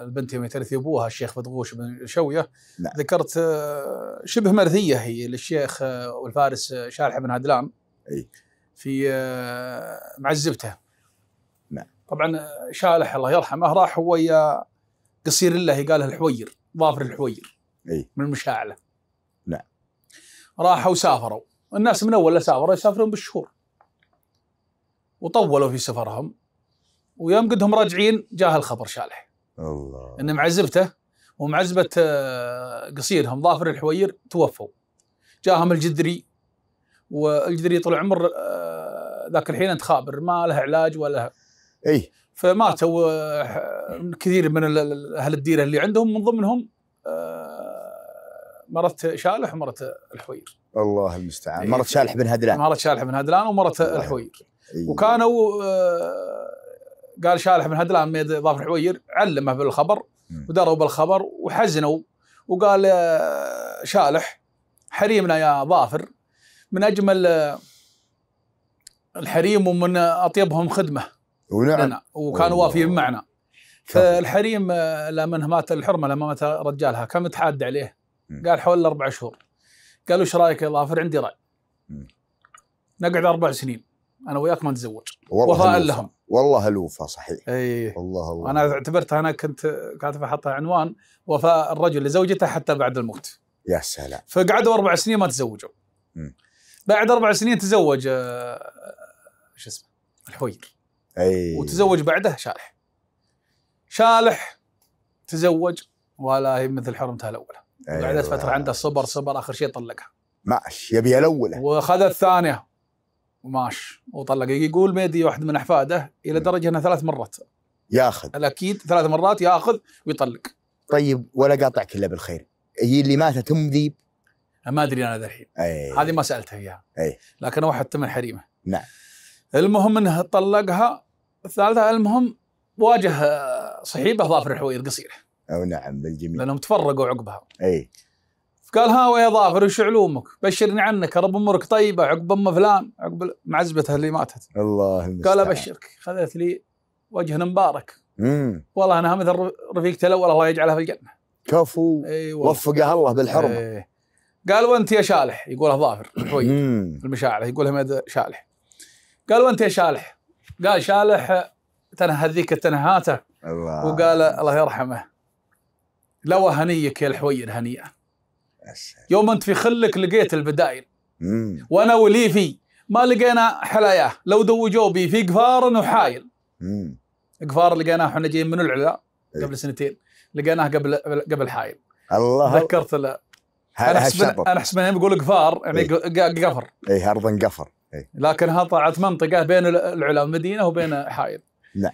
البنت يوم ترثي ابوها الشيخ فدغوش بن شويه نعم. ذكرت آه، شبه مرثيه هي للشيخ آه، والفارس آه، شالح بن عدلان اي في معزبته نعم طبعا شالح الله يرحمه راح هو ويا قصير الله قاله الحوير ظافر الحوير اي من المشاعله نعم راحوا وسافروا الناس من اول سافروا يسافرون بالشهور وطولوا في سفرهم ويوم قدهم راجعين جاه الخبر شالح الله ان معزبته ومعزبه آه، قصيرهم ظافر الحوير توفوا جاهم الجدري والجدري طول عمر آه، ذاك الحين انت خابر ما له علاج ولا اي فماتوا آه، كثير من اهل الديره اللي عندهم من ضمنهم مرت شالح ومرت الحوير الله المستعان إيه. مرت شالح بن هدلان مرت شالح بن هدلان ومرت الحوير إيه. وكانوا قال شالح بن هدلان ميد ظافر حوير علمه بالخبر ودروا بالخبر وحزنوا وقال آه، شالح حريمنا يا ظافر من اجمل آه، الحريم ومن اطيبهم خدمه ونعم لنا وكانوا وافيين معنا فالحريم آه، لما مات الحرمه لما مات رجالها كان متحاد عليه قال حول اربع شهور قالوا ايش رايك يا ظافر عندي راي نقعد اربع سنين انا وياك ما نتزوج وفاء لهم والله الوفا صحيح اي والله الله انا اعتبرتها انا كنت كاتبه حاطه عنوان وفاء الرجل لزوجته حتى بعد الموت يا سلام فقعدوا اربع سنين ما تزوجوا م. بعد اربع سنين تزوج آه، شو اسمه الحوير اي وتزوج بعده شالح شالح تزوج ولا هي مثل حرمتها الاولى أيوة. قعدت فتره عنده صبر صبر اخر شيء طلقها ماشي يبي الاولى واخذ الثانيه وماش وطلق يقول ميدي واحد من احفاده الى درجه انه ثلاث مرات ياخذ الاكيد ثلاث مرات ياخذ ويطلق طيب ولا قاطعك الا بالخير هي اللي ماتت ام ذيب ما ادري انا ذحين هذه ما سالته اياها أي. لكن واحد من حريمه نعم المهم انه طلقها الثالثه المهم واجه صحيبه ظافر الحوير قصيره او نعم بالجميل لانهم تفرقوا عقبها اي فقال ها ويا ظافر وش علومك؟ بشرني عنك رب امورك طيبه عقب ام فلان عقب معزبته اللي ماتت الله المستعان قال ابشرك خذت لي وجه مبارك امم والله انا مثل رفيقتي الاول الله يجعلها في الجنه كفو أيوة. وفقها الله بالحرمه أيه. قال وانت يا شالح يقولها ظافر المشاعر المشاعر يقولها شالح قال وانت يا شالح قال شالح تنهى ذيك التنهاته الله وقال الله يرحمه لو هنيك يا الحوير هنيئه يوم انت في خلك لقيت البدائل وانا وليفي ما لقينا حلاياه لو دوجوا بي في قفار وحايل قفار لقيناه احنا جايين من العلا إيه. قبل سنتين لقيناه قبل قبل حايل الله ذكرت له انا احسب انا احسب انهم يقول قفار يعني إيه؟ قفر اي ارض قفر إيه؟, إيه. لكن هذا طلعت منطقه بين العلا المدينه وبين حايل نعم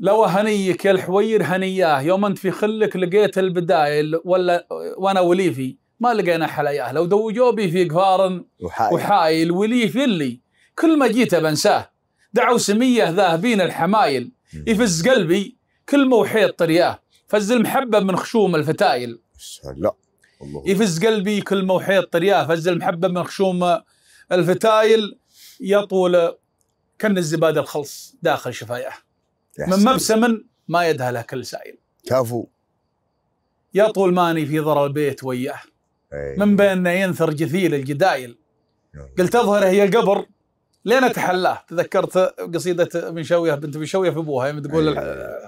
لو هنيك يا الحوير هنياه يوم انت في خلك لقيت البدايل ولا وانا وليفي ما لقينا حلاياه لو دوجوا بي في قفار وحايل, وحايل وليفي اللي كل ما جيت بنساه دعوا سميه ذاهبين الحمايل يفز قلبي كل موحيط طرياه فز المحبه من خشوم الفتايل لا يفز قلبي كل موحيط طرياه فز المحبه من خشوم الفتايل يطول كان الزباد الخلص داخل شفاياه من مبسم ما يدها له كل سائل كفو يا طول ماني في ضر البيت وياه من بيننا ينثر جثيل الجدايل قلت اظهر هي القبر لين اتحلاه تذكرت قصيده بن شويه بنت بن شويه في ابوها يوم تقول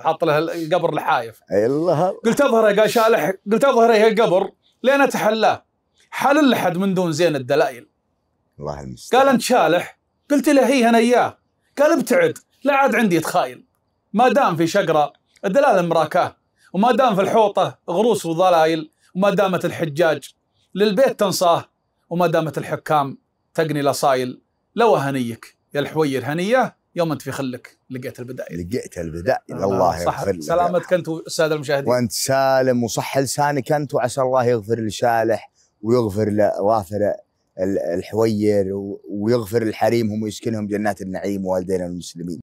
حاط لها القبر لحايف اي الله قلت اظهر قال شالح قلت اظهر هي القبر لين اتحلاه حل لحد من دون زين الدلائل الله المستعان قال انت شالح قلت له هي انا اياه قال ابتعد لا عاد عندي تخايل ما دام في شقرة الدلال مراكاه وما دام في الحوطة غروس وضلايل وما دامت الحجاج للبيت تنصاه وما دامت الحكام تقني لصايل لو هنيك يا الحوير هنية يوم انت في خلك لقيت البداية لقيت البداية آه، الله يغفر لك سلامتك انت والساده المشاهدين وانت سالم وصح لسانك انت وعسى الله يغفر لشالح ويغفر لوافر الحوير ويغفر لحريمهم ويسكنهم جنات النعيم والدينا المسلمين